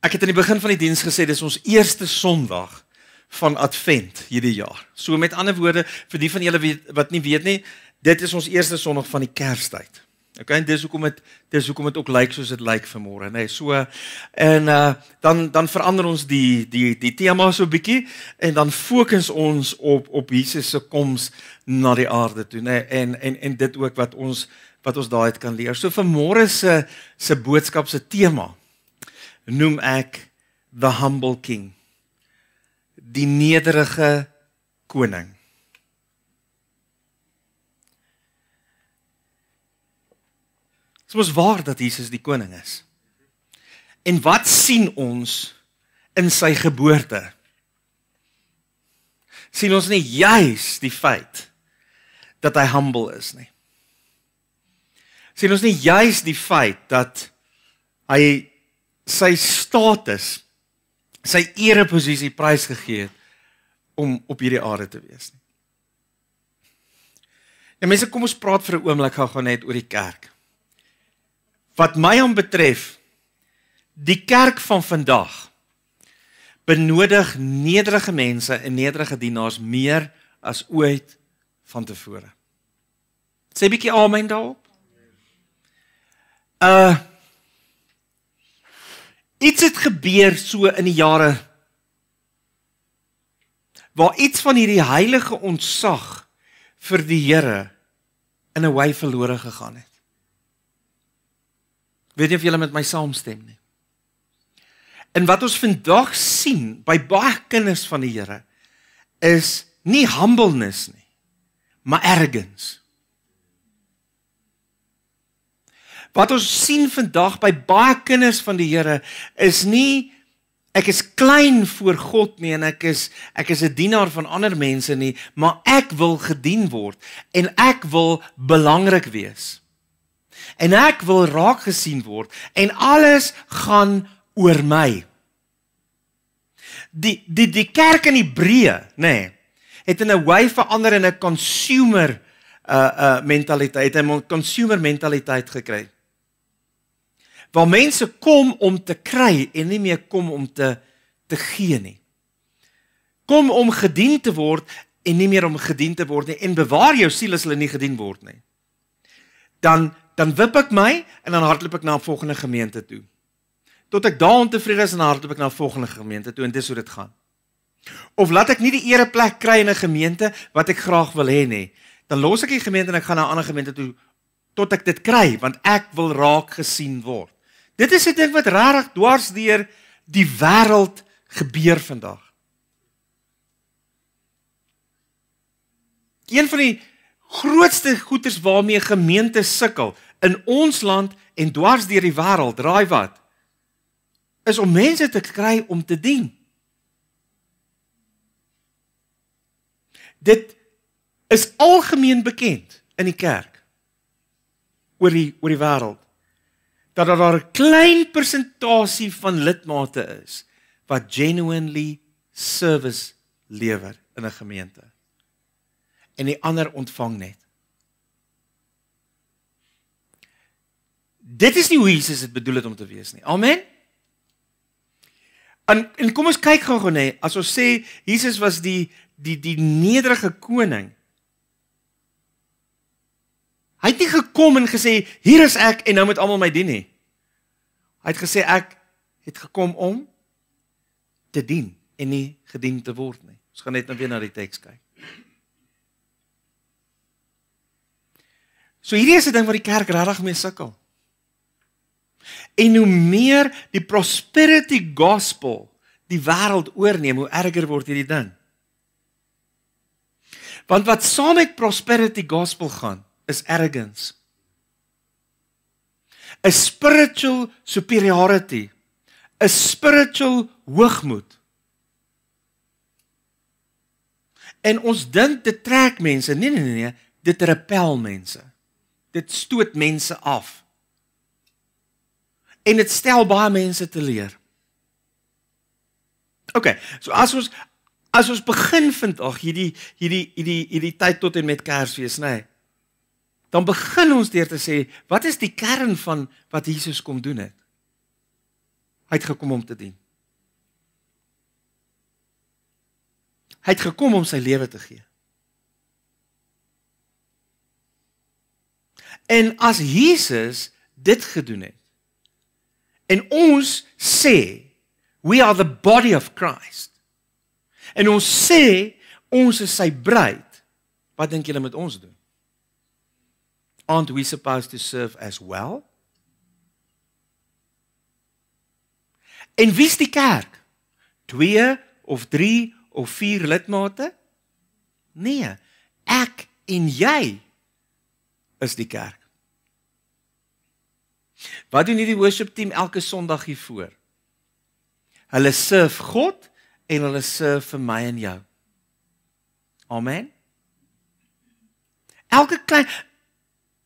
Ek het aan die begin van die diens gesê dis ons eerste Sondag van Advent hierdie jaar. So met ander woorde vir die van julle wat nie weet nie, dit is ons eerste Sondag van die Kerstyd. OK, dis hoekom dit dis hoekom dit ook lyk soos dit lyk vanmôre, nê. Nee, so en uh, dan dan verander ons die die die tema so bietjie en dan fokus ons op op Jesus se koms na die aarde toe, nê. Nee, en en en dit ook wat ons wat ons daai kan leer. So vanmôre se se boodskap se tema noem ek the humble king die nederige koning Dit is waar dat Jesus die koning is. En wat sien ons in sy geboorte? Sien ons nie juis die feit dat hy humble is nie. Sien ons nie juis die feit dat hy sy status, sy ereposisie prysgegee het om op hierdie aarde te wees nie. En ja, mense, kom ons praat vir 'n oomblik gou-gou net oor die kerk. Wat my hom betref, die kerk van vandag benodig nederige mense en nederige dienaars meer as ooit van tevore. Sê bietjie amen daarop. Uh Iets het gebeur so in die jare waar iets van hierdie heilige ontsag vir die Here in 'n wy verlore gegaan het. Weet jy of jy met my saamstem nie? En wat ons vandag sien by baie kinders van die Here is nie humbleness nie, maar ergens. wat ons sien vandag by baie kinders van die Here is nie ek is klein voor God nie en ek is ek is 'n dienaar van ander mense nie, maar ek wil gedien word en ek wil belangrik wees. En ek wil raak gesien word en alles gaan oor my. Die die die kerk in Hebreë, nê, nee, het in 'n wy verander in 'n consumer uh uh mentaliteit, 'n consumer mentaliteit gekry waar mense kom om te kry en nie meer kom om te te gee nie. Kom om gedien te word en nie meer om gedien te word nie en bewaar jou siel as hulle nie gedien word nie. Dan dan wip ek my en dan hardloop ek na 'n volgende gemeente toe. Tot ek daar ontevrede is en hardloop ek na 'n volgende gemeente toe en dis hoe dit gaan. Of laat ek nie die ereplek kry in 'n gemeente wat ek graag wil hê nie, dan los ek die gemeente en ek gaan na 'n ander gemeente toe tot ek dit kry want ek wil raak gesien word. Dit is 'n ding wat regtig dwars deur die wêreld gebeur vandag. Een van die grootste goeters waarmee gemeente sukkel in ons land en dwars deur die wêreld, raai wat? Is om mense te kry om te dien. Dit is algemeen bekend in die kerk oor die oor die wêreld dat daar daar 'n klein persentasie van lidmate is wat genuinely service lewer in 'n gemeente. En die ander ontvang net. Dit is nie hoe Jesus dit bedoel het om te wees nie. Amen. En en kom ons kyk gou-gou net as ons sê Jesus was die die die nederige koning Hy het nie gekom en gesê hier is ek en nou moet almal my dien nie. Hy het gesê ek het gekom om te dien en nie gedien te word nie. Ons gaan net nou weer na die teks kyk. So hierdie is 'n ding wat die kerk regtig mee sukkel. En hoe meer die prosperity gospel die wêreld oorneem, hoe erger word hierdie ding. Want wat saam met prosperity gospel gaan, is arrogance. 'n Spiritual superiority, 'n spiritual hoogmoed. En ons dink dit trek mense. Nee, nee nee nee, dit repel mense. Dit stoot mense af. En dit stel baie mense teleur. OK, so as ons as ons begin vandag hierdie hierdie hierdie hierdie tyd tot en met Kersfees, nê. Nee, dan begin ons deur te sê, wat is die kern van wat Jesus kom doen het? Hy het gekom om te dien. Hy het gekom om sy lewe te gee. En as Jesus dit gedoen het en ons sê we are the body of Christ en ons sê ons is sy bruid, wat dink julle moet ons doen? aren't we supposed to serve as well? En wie's die kerk? 2 of 3 of 4 lidmate? Nee, ek en jy is die kerk. Wat doen hierdie worship team elke Sondag hier voor? Hulle serve God en hulle serve vir my en jou. Amen. Elke klein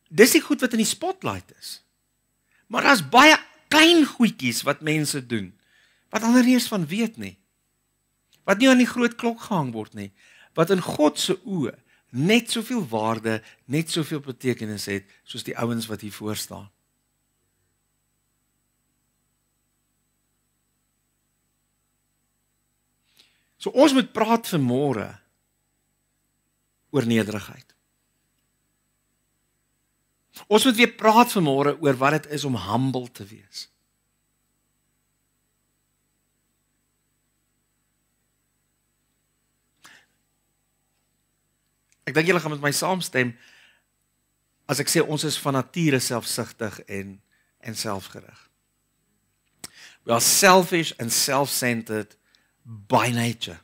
dis die goed wat in die spotlight is. Maar daar's baie klein goedjies wat mense doen wat ander nie eens van weet nie. Wat nie aan die groot klok gehang word nie, wat in God se oë net soveel waarde, net soveel betekenis het soos die ouens wat hier voor staan. So ons moet praat vanmôre oor nederigheid. Ons moet weer praat vanmôre oor wat dit is om humble te wees. Ek dink julle gaan met my saamstem as ek sê ons is van nature selfsugtig en en selfgerig. We are selfish and self-centered by nature.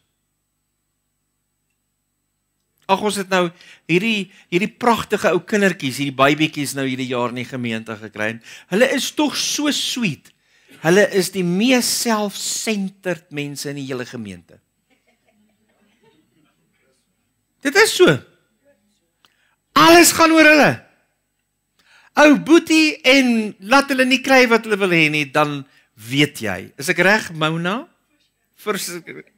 Ag ons het nou hierdie hierdie pragtige ou kindertjies, hierdie babytjies nou hierdie jaar in die gemeente gekry. Hulle is tog so sweet. Hulle is die mees selfsentered mense in die hele gemeente. Dit is so. Alles gaan oor hulle. Ou boetie en laat hulle nie kry wat hulle wil hê nie, dan weet jy. Is ek reg, Mona? vers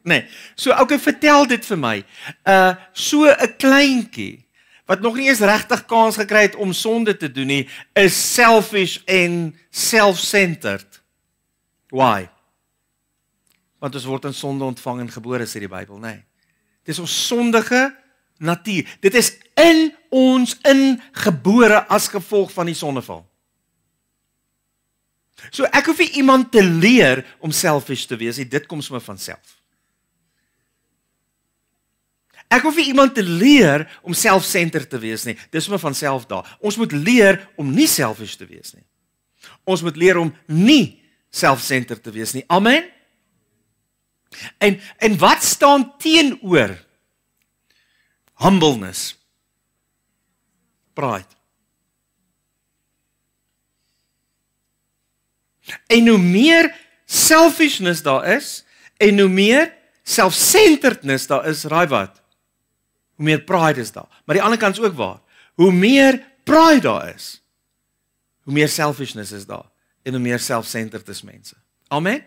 nee. So okay, vertel dit vir my. Uh so 'n kleintjie wat nog nie eens regtig kans gekry het om sonde te doen nie, is selfish en self-centered. Why? Want ons word in sonde ontvang en gebore sê die Bybel, nê. Nee. Dis ons sondige natuur. Dit is in ons ingebore as gevolg van die sondeval. So ek hoef iemand te leer om selfies te wees. Dit kom sommer van self. Ek hoef iemand te leer om selfsenter te wees nie. Dis sommer van self daar. Ons moet leer om nie selfies te wees nie. Ons moet leer om nie selfsenter te wees nie. Amen. En en wat staan teenoor humbleness? Pride. En hoe meer selfishness daar is en hoe meer selfsentredness daar is, raai wat? Hoe meer pride is daar. Maar die ander kant is ook waar. Hoe meer pride daar is, hoe meer selfishness is daar en hoe meer selfsentred is mense. Amen.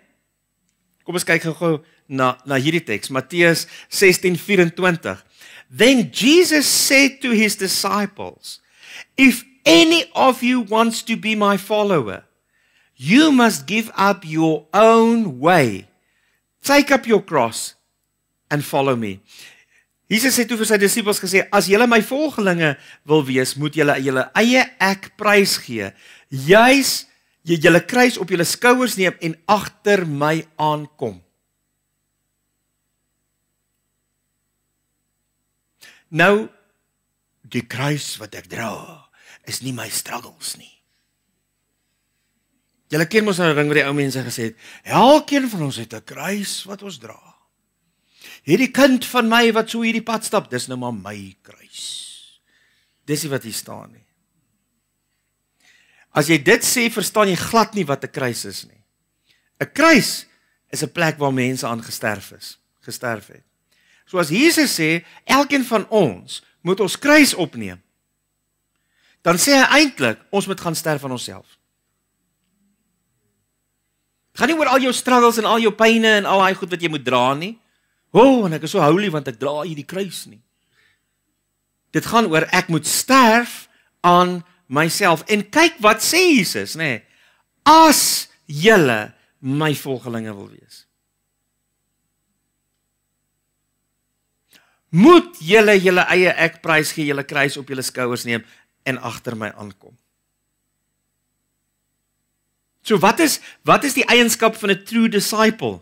Kom ons kyk gou-gou na na hierdie teks Matteus 16:24. Then Jesus said to his disciples, If any of you wants to be my follower, You must give up your own way. Take up your cross and follow me. Jesus het toe vir sy disippels gesê: "As julle my volgelinge wil wees, moet julle julle eie ek prys gee. Juis jy julle kruis op julle skouers neem en agter my aankom." Nou die kruis wat ek dra is nie my struggles nie. Julle ken mos nou ding wat die ou mense gesê het. Elkeen van ons het 'n kruis wat ons dra. Hierdie kind van my wat so hierdie pad stap, dis nou maar my kruis. Dis nie wat hier staan nie. As jy dit sê, verstaan jy glad nie wat 'n kruis is nie. 'n Kruis is 'n plek waar mense aan gesterf is, gesterf het. Soos Jesus sê, elkeen van ons moet ons kruis opneem. Dan sê hy eintlik, ons moet gaan sterf aan onsself gaan nie oor al jou struggles en al jou pyne en al daai goed wat jy moet dra nie. O, oh, en ek is so holy want ek dra hierdie kruis nie. Dit gaan oor ek moet sterf aan myself. En kyk wat sê Jesus, nê? Nee, as julle my volgelinge wil wees. Moet julle julle eie ek prys gee, julle kruis op julle skouers neem en agter my aankom. So wat is wat is die eienskap van 'n true disciple?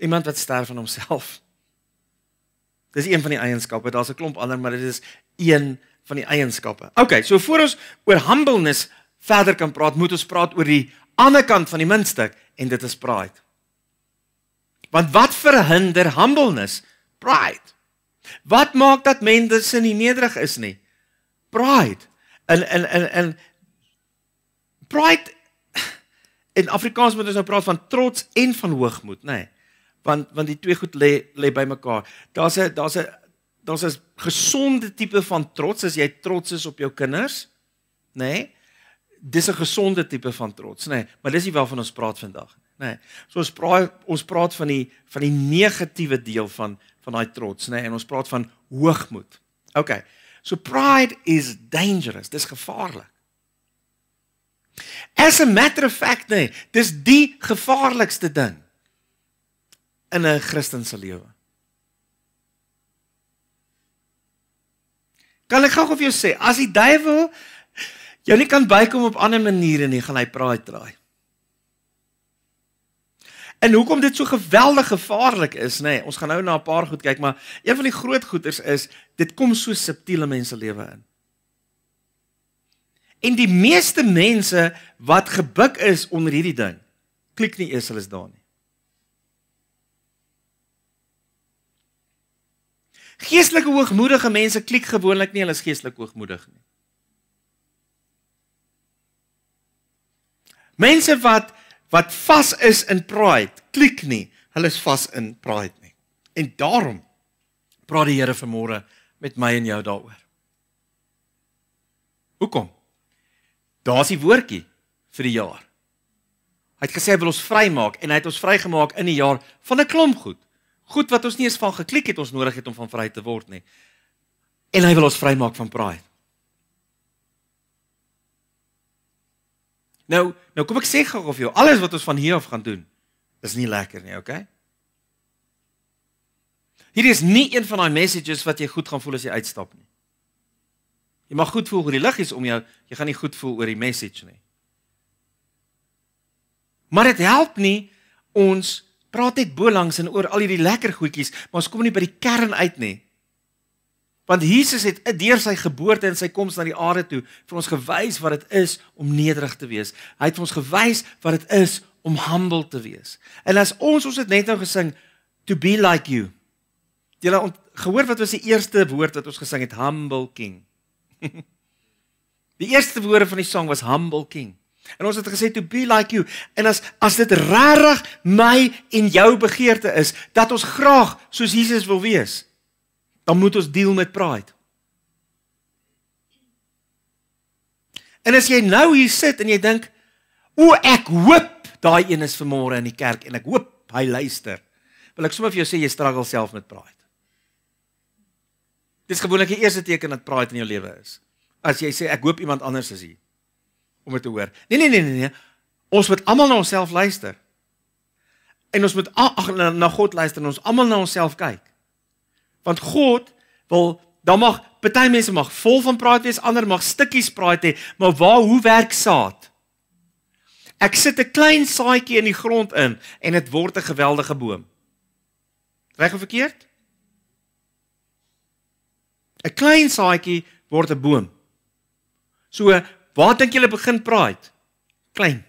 Iemand wat sterf aan homself. Dis een van die eienskappe. Daar's 'n klomp ander, maar dit is een van die eienskappe. Okay, so voor ons oor humbleness verder kan praat, moet ons praat oor die ander kant van die muntstuk en dit is pride. Want wat verhinder humbleness? Pride. Wat maak dat mense nie nederig is nie? Pride. In in in in Pride En Afrikaans moet ons nou praat van trots en van hoogmoed, nê? Nee, want want die twee goed lê lê by mekaar. Daar's 'n daar's 'n daar's 'n gesonde tipe van trots as jy trots is op jou kinders, nê? Nee, dis 'n gesonde tipe van trots, nê? Nee, maar dis nie waarvan ons praat vandag nê. Nee, so ons praat ons praat van die van die negatiewe deel van van daai trots, nê, nee, en ons praat van hoogmoed. OK. So pride is dangerous. Dis gevaarlik. As a matter of fact, nee, dis die gevaarlikste ding in 'n Christen se lewe. Kan ek gou-gou vir jou sê, as die duiwel jou nie kan bykom op ander maniere nie, gaan hy praai draai. En hoekom dit so geweldig gevaarlik is, nê? Nee, ons gaan nou na 'n paar goed kyk, maar een van die groot goeters is, dit kom so subtiele mense lewe in. En die meeste mense wat gebuk is onder hierdie ding, klik nie eers hulle is daar nie. Geestelike hoogmoedige mense klik gewoonlik nie, hulle is geestelik hoogmoedig nie. Mense wat wat vas is in pride, klik nie. Hulle is vas in pride nie. En daarom praat die Here vanmôre met my en jou daaroor. Hoekom? Daar's die woordjie vir die jaar. Hy het gesê hy wil ons vrymaak en hy het ons vrygemaak in die jaar van 'n klomp goed. Goed wat ons nie eens van geklik het ons nodig het om van vry te word nie. En hy wil ons vrymaak van pride. Nou, nou kom ek sê gou of jy alles wat ons van hier af gaan doen is nie lekker nie, okay? Hierdie is nie een van daai messages wat jy goed gaan voel as jy uitstap nie. Jy mag goed voel oor die liggies om jou, jy gaan nie goed voel oor die message nie. Maar dit help nie ons praat net bo langs en oor al hierdie lekker goedjies, maar ons kom nie by die kern uit nie. Want Jesus het deur sy geboorte en sy koms na die aarde toe vir ons gewys wat dit is om nederig te wees. Hy het vir ons gewys wat dit is om humble te wees. En as ons ons het net nou gesing to be like you. Jy het gehoor wat was die eerste woord wat ons gesing het, humble king. Die eerste woorde van die sang was humble king. En ons het gesê to be like you en as as dit regtig my en jou begeerte is dat ons graag soos Jesus wil wees, dan moet ons deel met pride. En as jy nou hier sit en jy dink, "O, ek hoop daai een is vanmôre in die kerk en ek hoop hy luister." Wil ek sommer vir jou sê jy struggle self met pride. Dis gewoonlik die eerste teken dat pride in jou lewe is. As jy sê ek hoop iemand anders is hier om dit te hoor. Nee nee nee nee nee. Ons moet almal na onsself luister. En ons moet ag na, na God luister en ons almal na onsself kyk. Want God wil dan mag party mense mag vol van pride wees, ander mag stukkies pride hê, maar waar hoe werk saad? Ek sit 'n klein saadjie in die grond in en dit word 'n geweldige boom. Reg of verkeerd? 'n klein saadjie word 'n boom. So, waar dink julle begin praat? Klein.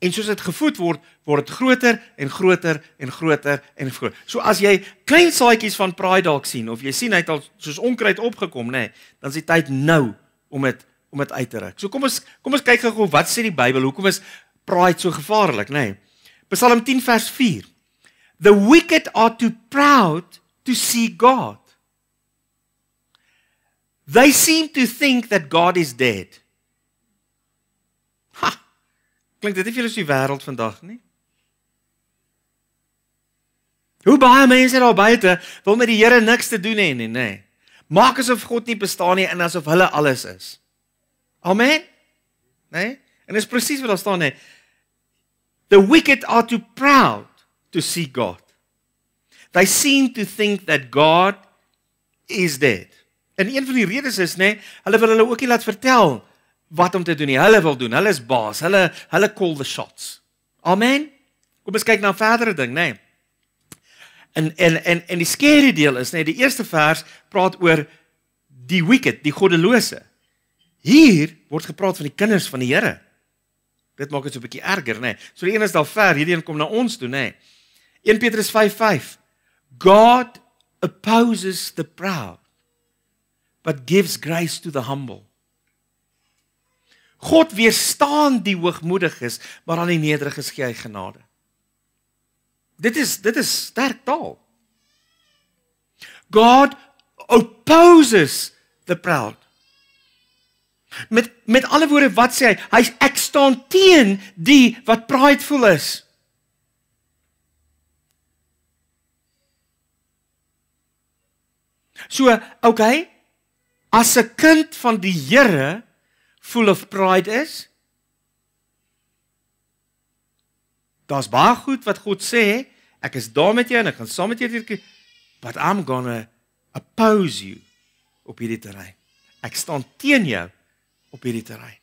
En soos dit gevoed word, word dit groter en groter en groter en groter. So as jy klein saadjies van pride dalk sien of jy sien hy het al soos onkruid opgekom, nê, nee, dan is die tyd nou om dit om dit uit te ruk. So kom ons kom ons kyk gou wat sê die Bybel, hoekom is pride so gevaarlik, nê? Nee? Psalm 10 vers 4. The wicked are too proud to see God. They seem to think that God is dead. Ha. Klink dit nie vir julle so die wêreld vandag nie? Hoe baie mense daar buite wil met die Here niks te doen hê nie, nê? Maak asof God nie bestaan nie en asof hulle alles is. Amen. Nê? En dit is presies wat daar staan hè. The wicked are too proud to see God. They seem to think that God is dead. En een van die redes is nê, nee, hulle wil hulle ook nie laat vertel wat om te doen nie. Hulle wil doen. Hulle is baas. Hulle hulle call the shots. Amen. Kom ons kyk na 'n verdere ding, nê. Nee. En en en en die skare deel is nê, nee, die eerste vers praat oor die wicked, die goddelose. Hier word gepraat van die kinders van die Here. Dit maak dit so 'n bietjie erger, nê. Nee. So die een is daar ver, hierdie een kom na ons toe, nê. Nee. 1 Petrus 5:5. God opposes the proud but gives grace to the humble. God weerstaan die hoogmoediges, maar aan die nederiges gee hy genade. Dit is dit is sterk taal. God opposes the proud. Met met alle woorde wat sê hy? Hy sê ek staan teen die wat prideful is. So, okay, As 'n kind van die Here full of pride is, daar's baie goed wat God sê, ek is daar met jou en ek gaan saam met jou hierdie but I'm going to oppose you op hierdie terrein. Ek staan teen jou op hierdie terrein.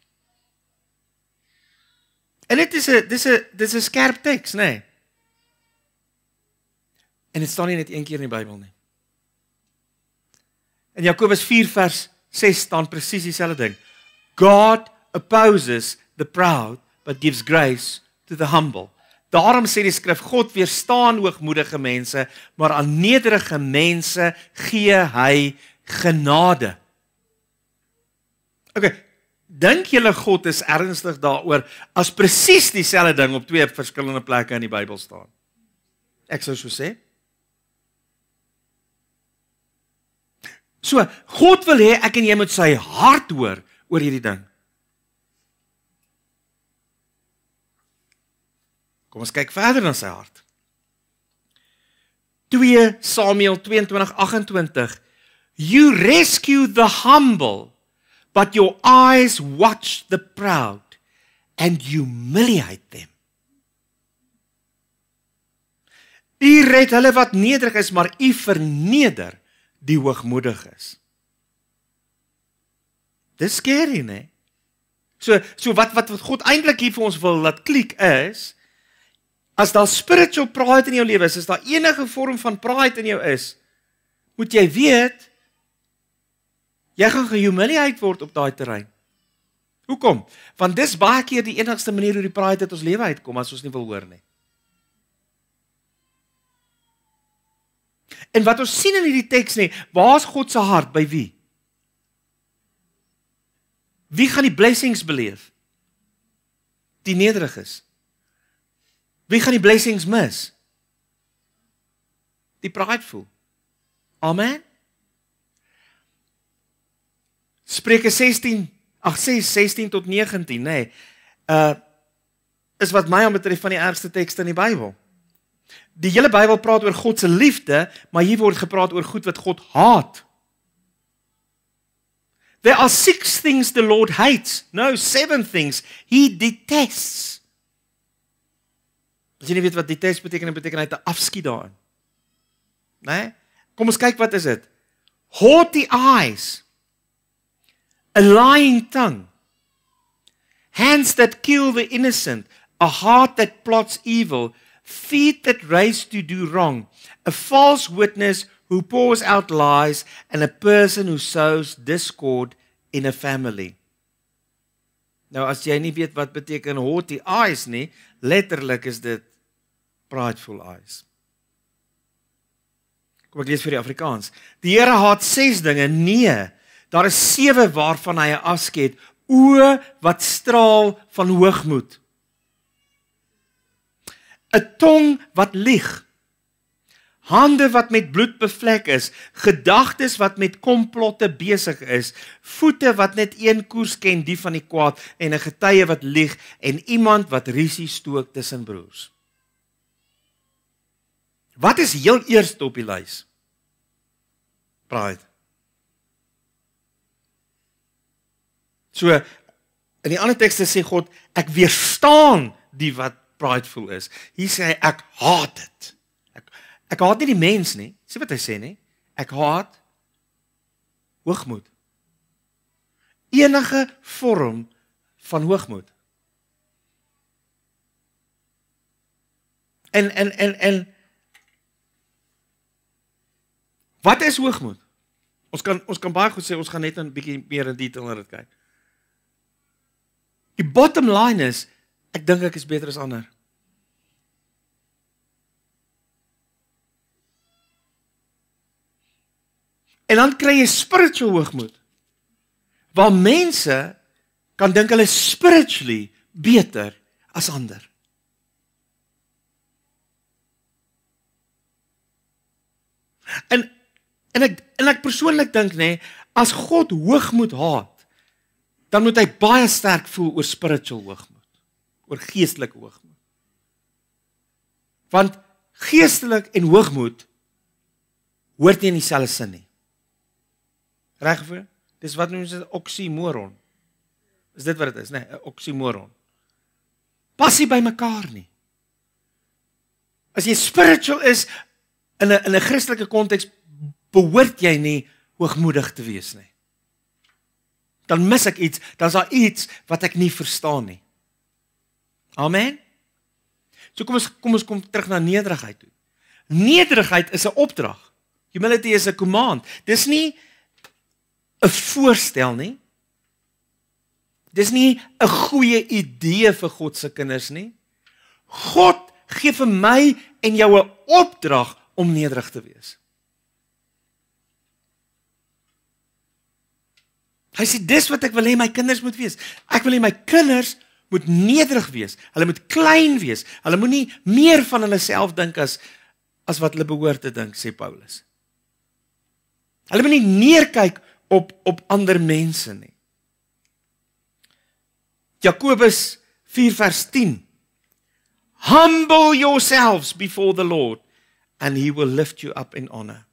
En dit is 'n dis 'n dis 'n skerp teks, nê? Nee. En dit staan nie net een keer in die Bybel nie. In Jakobus 4 vers 6 staan presies dieselfde ding. God opposes the proud but gives grace to the humble. Daarom sê die skrif God weerstaan hoogmoedige mense, maar aan nederige mense gee hy genade. Okay. Dink julle God is ernstig daaroor as presies dieselfde ding op twee verskillende plekke in die Bybel staan? Ek sou so sê. So So God wil hê ek en jy moet sy hart hoor oor hierdie ding. Kom ons kyk verder na sy hart. 2 Samuel 22:28 You rescue the humble, but your eyes watch the proud and humiliate them. U red hulle wat nederig is, maar u verneder hulle die hoogmoedig is. Dis skerry, né? So so wat wat wat God eintlik hier vir ons wil laat klik is as daar spiritual pride in jou lewe is, as daar enige vorm van pride in jou is, moet jy weet jy gaan gehumiliate word op daai terrein. Hoekom? Want dis baie keer die enigste manier hoe die pride uit ons lewe uitkom as ons nie wil hoor nie. En wat ons sien in hierdie teks nê, waar's God se hart by wie? Wie gaan die blessings beleef? Die nederiges. Wie gaan die blessings mis? Die prideful. Amen. Spreuke 16, ag 6 16 tot 19 nê. Nee, uh is wat my aanbetref van die ergste tekste in die Bybel. Die hele Bybel praat oor God se liefde, maar hier word gepraat oor goed wat God haat. There are six things the Lord hates. No, seven things he detests. As jy nie weet wat detest beteken, beteken hy 'n afskiet daarin. Né? Nee? Kom ons kyk wat is dit? Haughty eyes. A lying tongue. Hands that kill the innocent, a heart that plots evil, feet that race to do wrong, a false witness who pours out lies, and a person who sows discord in a family. Nou as jy nie weet wat beteken haughty eyes nie, letterlik is dit prideful eyes. Kom ek lees vir die Afrikaans. Die Here haat 6 dinge. Nee, daar is 7 waarvan hy afskeid. O wat straal van hoogmoed. 'n tong wat lieg. Hande wat met bloed bevlek is, gedagtes wat met komplotte besig is, voete wat net een koers ken, die van die kwaad en 'n getuie wat lieg en iemand wat rusie stook tussen broers. Wat is heel eers op die lys? Pride. So in die ander tekste sê God, ek weerstaan die wat prideful is. Hier sê hy ek haat dit. Ek ek haat nie die mens nie. Sien wat hy sê nê? Ek haat hoogmoed. Enige vorm van hoogmoed. En en en en Wat is hoogmoed? Ons kan ons kan baie goed sê ons gaan net 'n bietjie meer in detail oor dit kyk. Die bottom line is Ek dink ek is beter as ander. En dan kry jy spiritual hoogmoed. Waar mense kan dink hulle is spiritually beter as ander. En en ek en ek persoonlik dink nê, nee, as God hoogmoed haat, dan moet hy baie sterk voel oor spiritual hoogmoed oor geestelike hoogmoed. Want geestelik en hoogmoed hoort nie in dieselfde sin nie. Regver, dis wat noem se oksimoron. Is dit wat dit is, né? Nee, 'n Oksimoron. Pasie by mekaar nie. As jy spiritual is in 'n in 'n Christelike konteks behoort jy nie hoogmoedig te wees nie. Dan mis ek iets, dan's daar iets wat ek nie verstaan nie. Amen. So kom ons kom ons kom terug na nederigheid toe. Nederigheid is 'n opdrag. Humility is a command. Dis nie 'n voorstel nie. Dis nie 'n goeie idee vir God se kinders nie. God gee vir my en jou 'n opdrag om nederig te wees. Hy sê dis wat ek wil hê my kinders moet wees. Ek wil hê my kinders moet moet nederig wees. Hulle moet klein wees. Hulle moenie meer van hulle self dink as as wat hulle behoort te dink, sê Paulus. Hulle moenie neerkyk op op ander mense nie. Jakobus 4 vers 10. Humble yourselves before the Lord and he will lift you up in honor.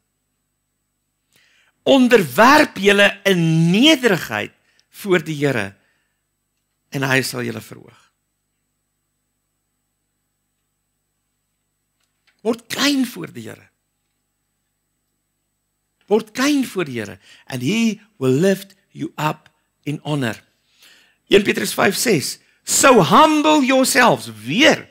Onderwerp julle in nederigheid voor die Here en hy sal julle verhoog. Word klein voor die Here. Word klein voor die Here and he will lift you up in honor. 1 Petrus 5:6 So humble yourselves weer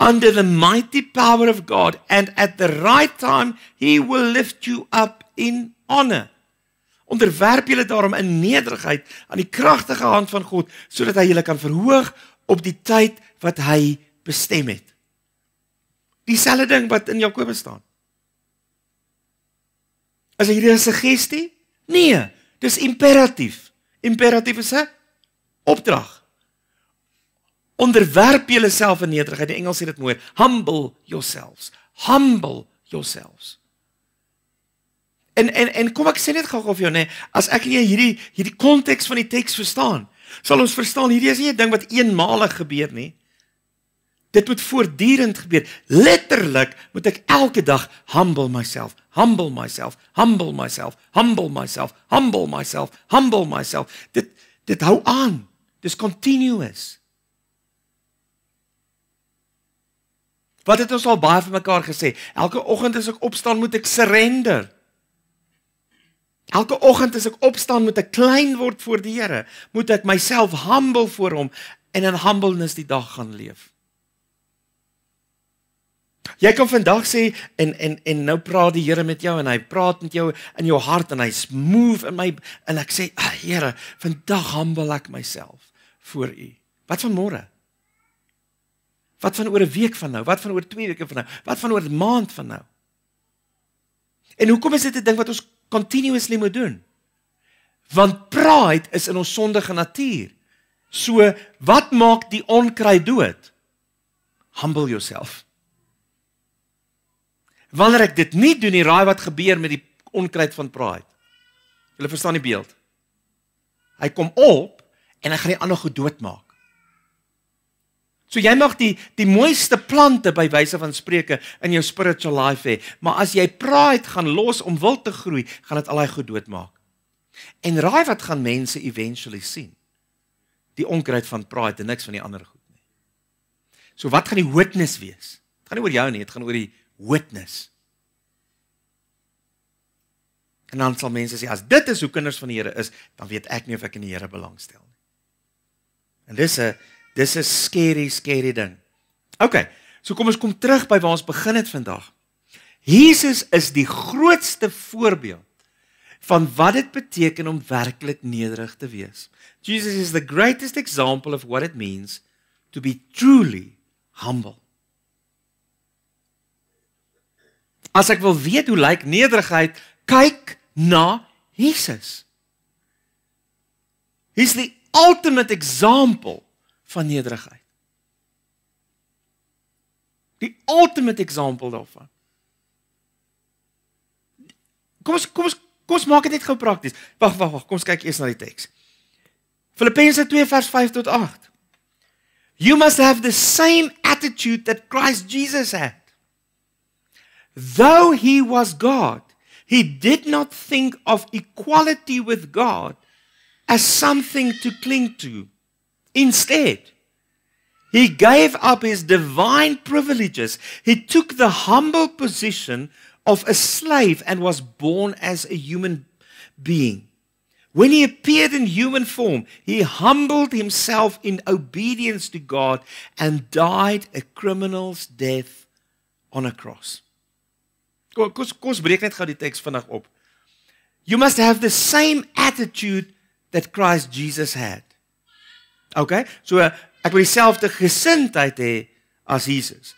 under the mighty power of God and at the right time he will lift you up in honor. Onderwerp julle daarom in nederigheid aan die kragtige hand van God sodat hy julle kan verhoog op die tyd wat hy bestem het. Dieselfde ding wat in Jakobus staan. As hierdie 'n suggestie? Nee, dis imperatief. Imperatief is 'n opdrag. Onderwerp julleself in nederigheid. In Engels sê dit mooi, humble yourselves. Humble yourselves. En en en kom ek sê net gou-gou vir jou nê, nee, as ek nie hierdie hierdie konteks van die teks verstaan, sal ons verstaan hierdie is nie 'n ding wat eenmalig gebeur nie. Dit moet voortdurend gebeur. Letterlik moet ek elke dag humble myself, humble myself, humble myself, humble myself, humble myself, humble myself. Dit dit hou aan. Dis continuous. Wat het ons al baie vir mekaar gesê? Elke oggend as ek opstaan, moet ek surrender. Elke oggend as ek opstaan moet ek klein word voor die Here, moet ek myself humble voor hom en in humbleness die dag gaan leef. Jy kan vandag sê en en en nou praat die Here met jou en hy praat met jou in jou hart en hy's move in my en ek sê, "Ag Here, vandag humble ek myself voor U." Wat van môre? Wat van oor 'n week van nou? Wat van oor 2 weke van nou? Wat van oor 'n maand van nou? En hoekom is dit 'n ding wat ons continuously moet doen. Want pride is in ons sondige natuur. So wat maak die onkry dood? Humble yourself. Wanneer ek dit nie doen nie, raai wat gebeur met die onkryd van pride? Hulle verstaan die beeld. Hy kom op en hy gaan die ander goed doodmaak. So jy mag die die mooiste plante by wyse van spreuke in jou spiritual life hê, maar as jy pride gaan los om wil te groei, gaan dit al daai goed doodmaak. En raai wat gaan mense eventually sien? Die onkruid van pride en niks van die ander goed nie. So wat gaan die witness wees? Dit gaan nie oor jou nie, dit gaan oor die witness. En dan sal mense sê as dit is hoe kinders van die Here is, dan weet ek nie of ek in die Here belangstel nie. En dis 'n Dis 'n scary scary ding. OK. So kom ons kom terug by waar ons begin het vandag. Jesus is die grootste voorbeeld van wat dit beteken om werklik nederig te wees. Jesus is the greatest example of what it means to be truly humble. As ek wil weet hoe lyk nederigheid, kyk na Jesus. He's the ultimate example van nederigheid. Die ultimate voorbeeld daarvan. Kom ons kom ons kom ons maak dit net gou prakties. Wag, wag, wag, kom ons kyk eers na die teks. Filippense 2 vers 5 tot 8. You must have the same attitude that Christ Jesus had. Though he was God, he did not think of equality with God as something to cling to. Instead, he gave up his divine privileges. He took the humble position of a slave and was born as a human being. When he appeared in human form, he humbled himself in obedience to God and died a criminal's death on a cross. Kos kos breek net gou die teks vinnig op. You must have the same attitude that Christ Jesus had. Okay? So ek wil dieselfde gesindheid hê as Jesus.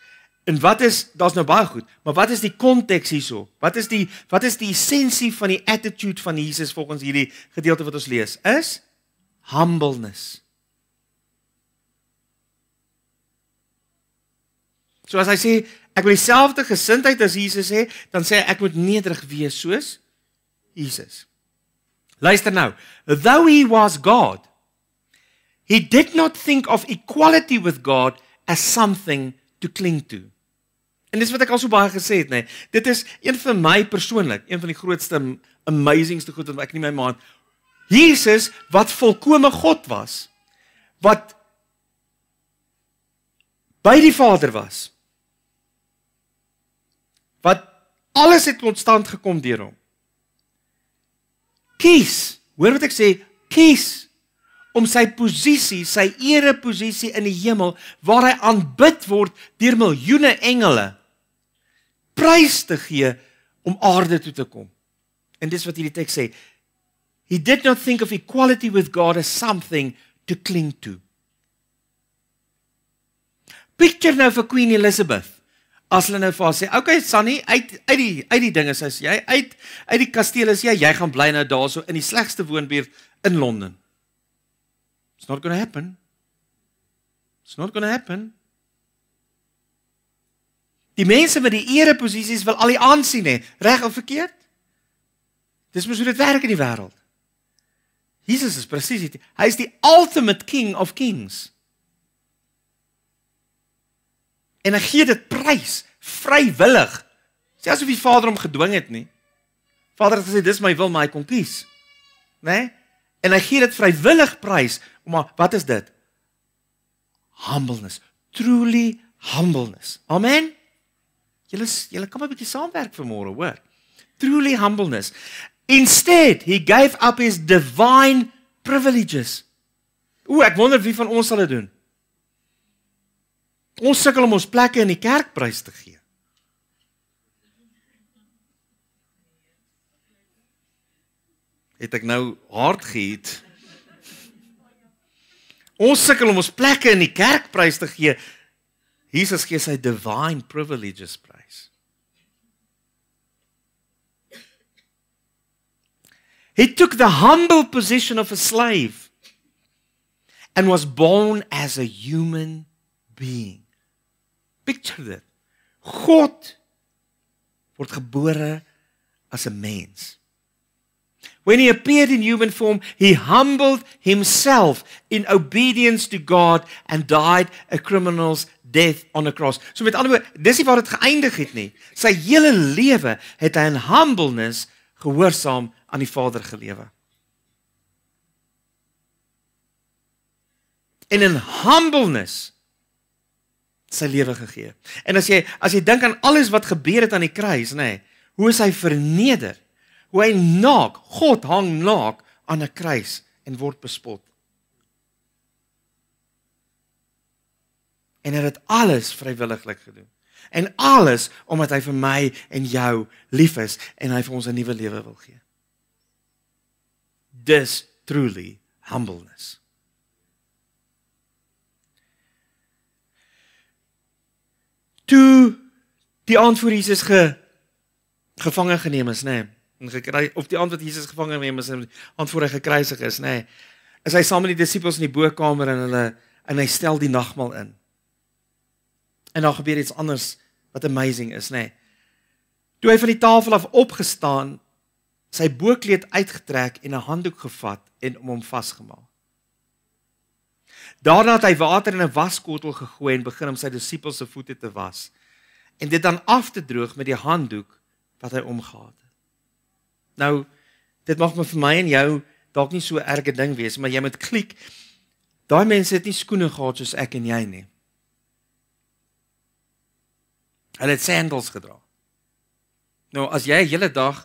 En wat is daar's nou baie goed, maar wat is die konteks hierso? Wat is die wat is die essensie van die attitude van Jesus volgens hierdie gedeelte wat ons lees? Is humbleness. So as hy sê ek wil dieselfde gesindheid as Jesus hê, dan sê hy ek moet nederig wees soos Jesus. Luister nou. Though he was God, He did not think of equality with God as something to cling to. En dis wat ek al so baie gesê het, nê. Nee. Dit is een vir my persoonlik, een van die grootste amazingste goed wat ek in my maand. Jesus wat volkomme God was, wat by die Vader was. Wat alles het ontstand gekom deur hom. Kies, hoor wat ek sê, kies om sy posisie, sy ereposisie in die hemel waar hy aanbid word deur miljoene engele prys te gee om aarde toe te kom. En dis wat hierdie teks sê. He did not think of equality with God as something to cling to. Picture nou vir Queen Elizabeth. As hulle nou vir haar sê, "Oké okay, Sunny, uit uit die uit die dinges as jy uit uit die kasteel is jy, jy gaan bly nou daarso in die slegste woonbuurt in Londen." It's not going to happen. It's not going to happen. Die mense met die ereposisies wil al die aansien hê, reg of verkeerd? Dis mos hoe dit werk in die wêreld. Jesus is presies dit. Hy is die ultimate king of kings. En hy gee dit prys vrywillig. Sê asof die Vader hom gedwing het nie. Vader het gesê dis my wil, maar hy kon kies. Né? Nee? En hy gee dit vrywillig prys Maar wat is dit? Humbleness, truly humbleness. Amen. Julle julle kan 'n bietjie saamwerk vanmôre, hoor. Truly humbleness. Instead, he gave up his divine privileges. O, ek wonder wie van ons sal dit doen. Ons sukkel om ons plekke in die kerk prys te gee. Het ek nou hard gehit? Ons sukkel om ons plekke in die kerk prys te gee. Jesus gee sy divine privileges prys. He took the humble position of a slave and was born as a human being. Picture that. God word gebore as 'n mens when he appeared in human form, he humbled himself in obedience to God and died a criminal's death on a cross. So met ander woorde, dis nie waar dit geëindig het nie. Sy hele lewe het hy in humbleness gehoorsaam aan die Vader gelewe. En in humbleness sy lewe gegee. En as jy as jy dink aan alles wat gebeur het aan die kruis, nê, nee, hoe is hy verneder? hoe hy naak, God hang naak aan 'n kruis en word bespot. En hy het dit alles vrywilliglik gedoen. En alles omdat hy vir my en jou lief is en hy vir ons 'n nuwe lewe wil gee. Dis truly humbleness. Toe die antwoord Jesus ge gevange geneem is, né? Nee, en gekry of die antwoord Jesus gevange neem is antwoord hy gekruisig is nê. Nee, is hy saam met die disippels in die bokamer en hulle en hy stel die nagmaal in. En dan gebeur iets anders wat amazing is nê. Nee. Toe hy van die tafel af opgestaan, sy bokkleed uitgetrek en 'n handdoek gevat en om hom vasgemaak. Daarna het hy water in 'n waskottel gegooi en begin om sy disippels se voete te was en dit dan af te droog met die handdoek wat hy omgehaal het. Nou dit mag vir my en jou dalk nie so erge ding wees, maar jy moet klik. Daai mense het nie skoene gehad soos ek en jy nie. Hulle het sandels gedra. Nou as jy hele dag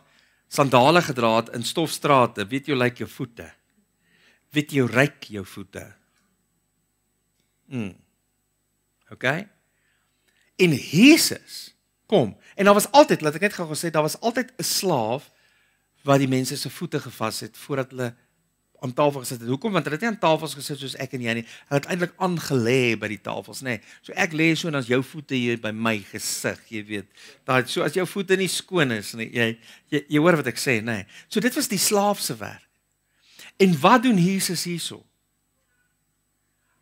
sandale gedra het in stofstrate, weet jy hoe lyk jou voete? Weet jy hoe ryk jou voete? Mm. OK. In Jesus kom. En daar was altyd, laat ek net gou gesê, daar was altyd 'n slaaf wat die mense se voete gevas het voordat hulle aan tafel gesit het. Hoekom? Want hulle het nie aan tafels gesit soos ek en jy nie. Hulle het eintlik aangelê by die tafels, nê. Nee. So ek lê so en as jou voete hier by my gesig, jy weet, daai so as jou voete nie skoon is nie, jy jy, jy hoor wat ek sê, nê. Nee. So dit was die slaaf se werk. En wat doen Jesus hierso?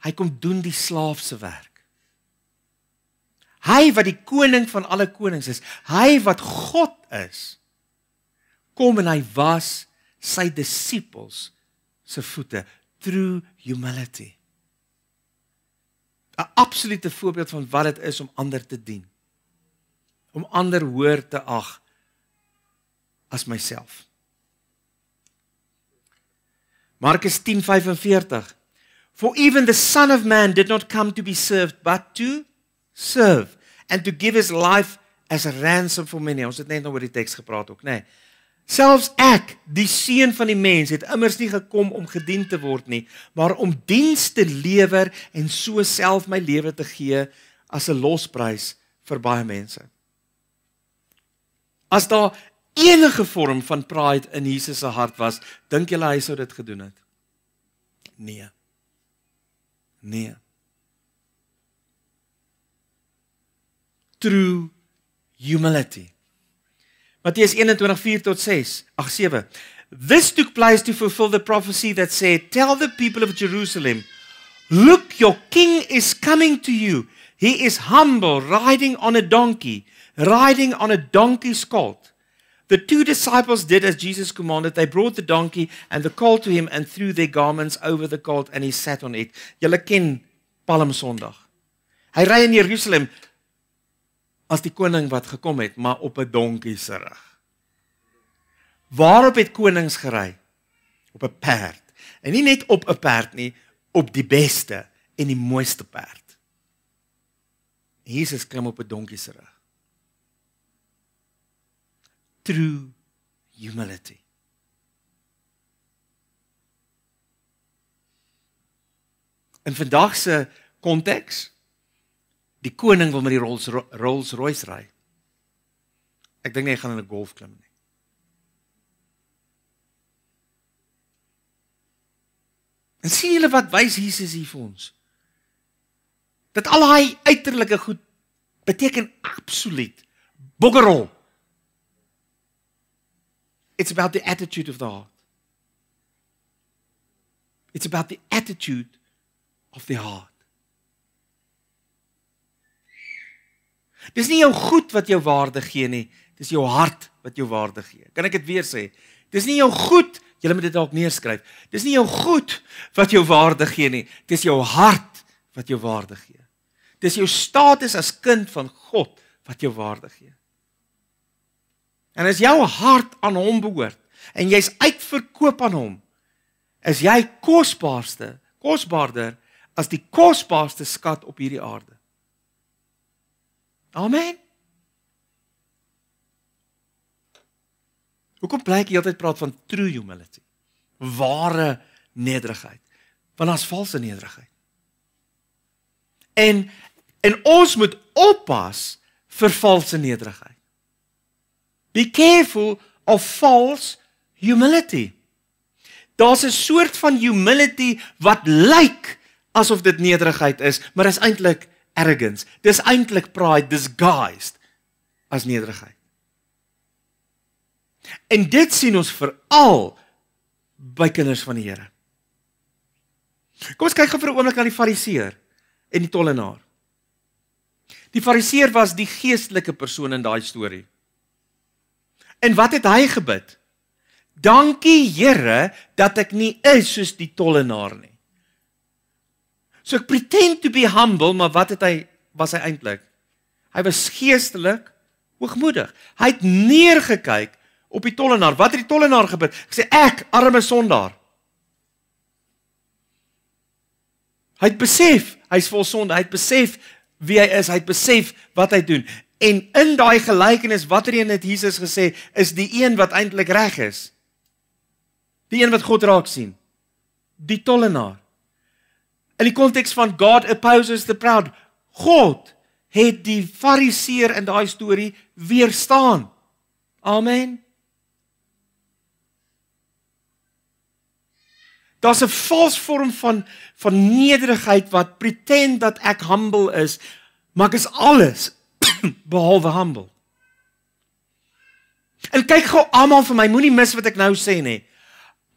Hy kom doen die slaaf se werk. Hy wat die koning van alle konings is, hy wat God is kom en hy was sy disippels se voete true humility 'n absolute voorbeeld van wat dit is om ander te dien om ander hoër te ag as myself Markus 10:45 For even the son of man did not come to be served but to serve and to give his life as a ransom for many ons het net nou oor die teks gepraat ook nê nee. Selfs ek, die seun van die mens, het immers nie gekom om gedien te word nie, maar om diens te lewer en so self my lewe te gee as 'n losprys vir baie mense. As daar enige vorm van pride in Jesus se hart was, dink julle hy sou dit gedoen het? Nee. Nee. True humility. Matteus 21:4 tot 6. Ag 7. This took place to fulfill the prophecy that said, "Tell the people of Jerusalem, look, your king is coming to you. He is humble, riding on a donkey, riding on a donkey's colt." The two disciples did as Jesus commanded. They brought the donkey and the colt to him and threw their garments over the colt and he sat on it. Julle ken Palm Sondag. Hy ry in Jerusalem as die koning wat gekom het, maar op 'n donkie se rug. Waarop het konings gery? Op 'n perd. En nie net op 'n perd nie, op die beste en die mooiste perd. Jesus klim op 'n donkie se rug. True humility. En vandag se konteks Die koning wil met die Rolls-Rolls Rolls ry. Ek dink hy gaan in 'n Golf klim nie. En sien julle wat wys Jesus hier vir ons? Dat al daai uiterlike goed beteken absoluut boggerol. It's about the attitude of the heart. It's about the attitude of the heart. Dis nie jou goed wat jou waarde gee nie, dis jou hart wat jou waarde gee. Kan ek dit weer sê? Dis nie jou goed, jy moet dit dalk neerskryf. Dis nie jou goed wat jou waarde gee nie, dis jou hart wat jou waarde gee. Dis jou status as kind van God wat jou waarde gee. En as jou hart aan hom behoort en jy's uitverkoop aan hom, is jy kosbaarste, kosbaarder as die kosbaarste skat op hierdie aarde. Amen. Hoekom bly ek heeltyd praat van true humility? Ware nederigheid. Want daar's valse nederigheid. En en ons moet oppas vir valse nederigheid. Be careful of false humility. Daar's 'n soort van humility wat lyk asof dit nederigheid is, maar dit is eintlik arrogance. Dis eintlik pride disguised as nederigheid. En dit sien ons veral by kinders van die Here. Kom ons kyk gou vir 'n oomblik na die fariseer en die tollenaar. Die fariseer was die geestelike persoon in daai storie. En wat het hy gebid? Dankie Here dat ek nie is soos die tollenaar nie. So ek pretend to be humble, maar wat het hy was hy eintlik? Hy was geestelik hoogmoedig. Hy het neergekyk op die tollenaar. Wat het die tollenaar gebeur? Hy sê ek, arme sondaar. Hy het besef, hy's vol sonde. Hy het besef wie hy is. Hy het besef wat hy doen. En in daai gelykenis wat hy er in het Jesus gesê, is die een wat eintlik reg is. Die een wat God raak sien. Die tollenaar. In die konteks van God opposes the proud, God het die fariseer in daai storie weerstaan. Amen. Daar's 'n vals vorm van van nederigheid wat pretend dat ek humble is, maar ek is alles behalwe humble. En kyk gou almal vir my, moenie mis wat ek nou sê nie.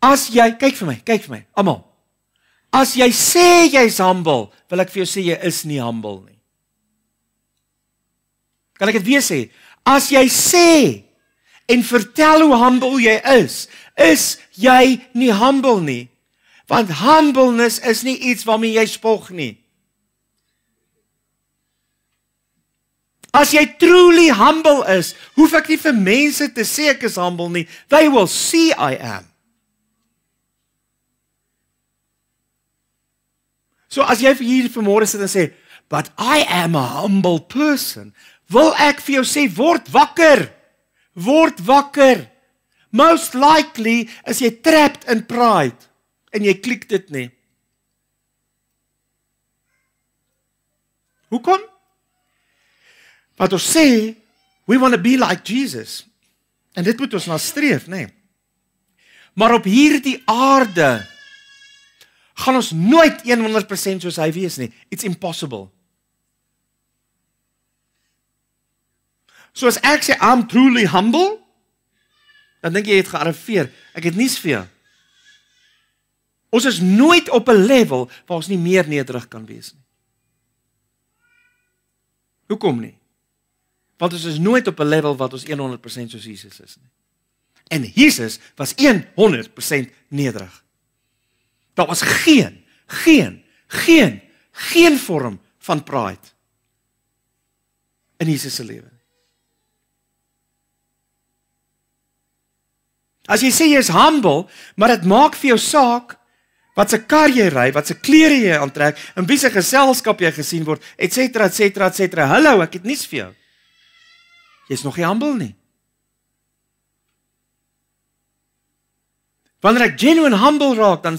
As jy kyk vir my, kyk vir my, almal. As jy sê jy's humble, wil ek vir jou sê jy is nie humble nie. Kan ek dit weer sê? As jy sê en vertel hoe humble jy is, is jy nie humble nie. Want humbleness is nie iets waarmee jy spog nie. As jy truly humble is, hoef ek nie vir mense te sê ek is humble nie. They will see I am. So as jy vir hier vanmôre sit en sê, "But I am a humble person," wil ek vir jou sê, word wakker. Word wakker. Most likely is jy trapped in pride en jy klik dit nie. Hoekom? Wat ons sê, we want to be like Jesus. En dit moet ons na streef, nê? Nee. Maar op hierdie aarde gaan ons nooit 100% soos hy wees nie. It's impossible. So as ek sê I'm truly humble, dan dink jy het gearriveer. Ek het nie seveel. Ons is nooit op 'n level waar ons nie meer nederig kan wees nie. Hoekom nie? Want ons is nooit op 'n level wat ons 100% soos Jesus is nie. En Jesus was 100% nederig. Daar was geen, geen, geen, geen vorm van pride in Jesus se lewe. As jy sê jy's humble, maar dit maak vir jou saak wat se kar jy ry, wat se klere jy aantrek, in wiese geselskap jy gesien word, et cetera, et cetera, et cetera. Hallo, ek het nuus vir jou. Jy's nog nie humble nie. Wanneer ek genuine humble raak, dan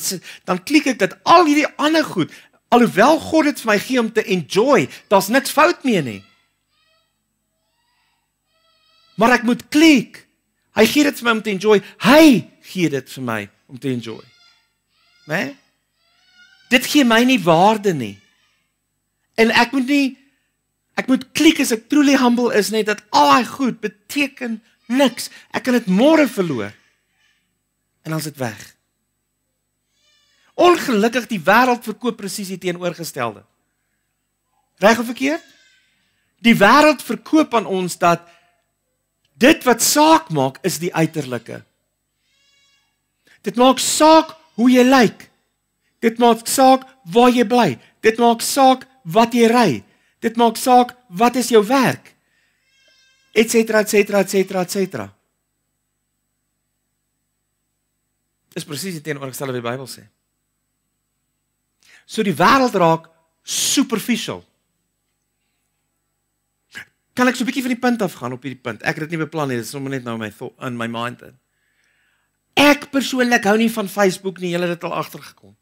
dan klik ek dat al hierdie ander goed, alhoewel God dit vir my gee om te enjoy, daar's niks fout mee nie. Maar ek moet klik. Hy gee dit vir my om te enjoy. Hy gee dit vir my om te enjoy. Né? Nee? Dit gee my nie waarde nie. En ek moet nie ek moet klik as ek truly humble is net dat al daai goed beteken niks. Ek kan dit môre verloor en ons dit weg. Ongelukkig die wêreld verkoop presies die teenoorgestelde. Reg of verkeerd? Die wêreld verkoop aan ons dat dit wat saak maak is die uiterlike. Dit maak saak hoe jy lyk. Like. Dit maak saak waar jy bly. Dit maak saak wat jy ry. Dit maak saak wat is jou werk? Etcetera, etcetera, etcetera, etcetera. Et is presies die teenoorgestelde wat die Bybel sê. So die wêreld raak superficial. Kan ek so 'n bietjie van die punt af gaan op hierdie punt? Ek het dit nie beplan nie, dit is sommer net nou in my in my mind in. Ek persoonlik hou nie van Facebook nie, julle het dit al agtergekom.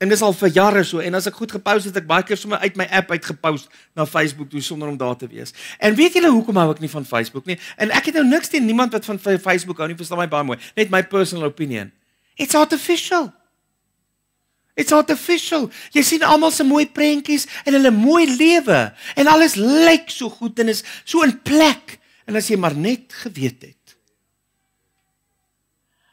En dis al vir jare so en as ek goed gepost het, ek baie keer sommer uit my app uit gepost na Facebook toe sonder om daar te wees. En weet julle hoekom hou ek nie van Facebook nie? En ek het nou niks teen niemand wat van Facebook hou nie, verstaan my baie mooi. Net my personal opinion. It's artificial. It's artificial. Jy sien almal se mooi prentjies en hulle mooi lewe en alles lyk so goed en is so in plek. En as jy maar net geweet het